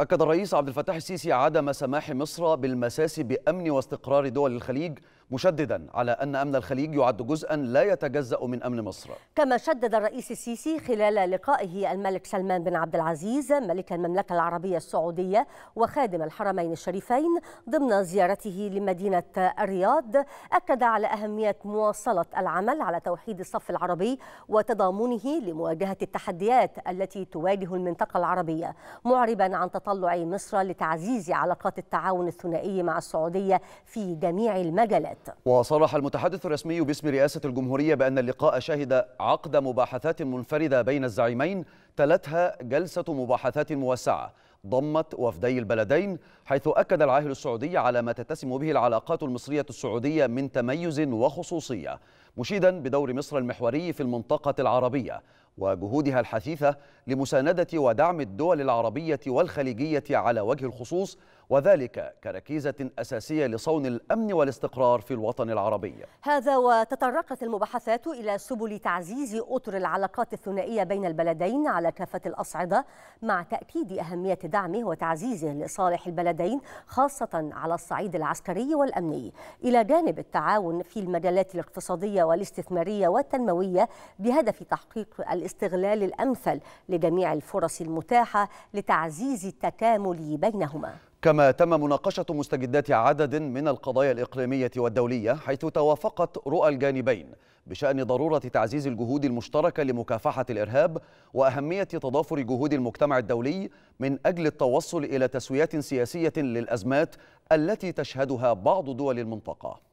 أكد الرئيس عبد الفتاح السيسي عدم سماح مصر بالمساس بأمن واستقرار دول الخليج مشددا على أن أمن الخليج يعد جزءا لا يتجزأ من أمن مصر كما شدد الرئيس السيسي خلال لقائه الملك سلمان بن عبد العزيز ملك المملكة العربية السعودية وخادم الحرمين الشريفين ضمن زيارته لمدينة الرياض أكد على أهمية مواصلة العمل على توحيد الصف العربي وتضامنه لمواجهة التحديات التي تواجه المنطقة العربية معربا عن تطلع مصر لتعزيز علاقات التعاون الثنائي مع السعودية في جميع المجالات وصرح المتحدث الرسمي باسم رئاسة الجمهورية بأن اللقاء شهد عقد مباحثات منفردة بين الزعيمين تلتها جلسة مباحثات موسعة ضمت وفدي البلدين حيث أكد العاهل السعودي على ما تتسم به العلاقات المصرية السعودية من تميز وخصوصية مشيدا بدور مصر المحوري في المنطقة العربية وجهودها الحثيثة لمساندة ودعم الدول العربية والخليجية على وجه الخصوص وذلك كركيزة أساسية لصون الأمن والاستقرار في الوطن العربي هذا وتطرقت المباحثات إلى سبل تعزيز أطر العلاقات الثنائية بين البلدين على كافة الأصعدة مع تأكيد أهمية دعمه وتعزيزه لصالح البلدين خاصة على الصعيد العسكري والأمني إلى جانب التعاون في المجالات الاقتصادية والاستثمارية والتنموية بهدف تحقيق الاستقرار الاستغلال الأمثل لجميع الفرص المتاحة لتعزيز التكامل بينهما كما تم مناقشة مستجدات عدد من القضايا الإقليمية والدولية حيث توافقت رؤى الجانبين بشأن ضرورة تعزيز الجهود المشتركة لمكافحة الإرهاب وأهمية تضافر جهود المجتمع الدولي من أجل التوصل إلى تسويات سياسية للأزمات التي تشهدها بعض دول المنطقة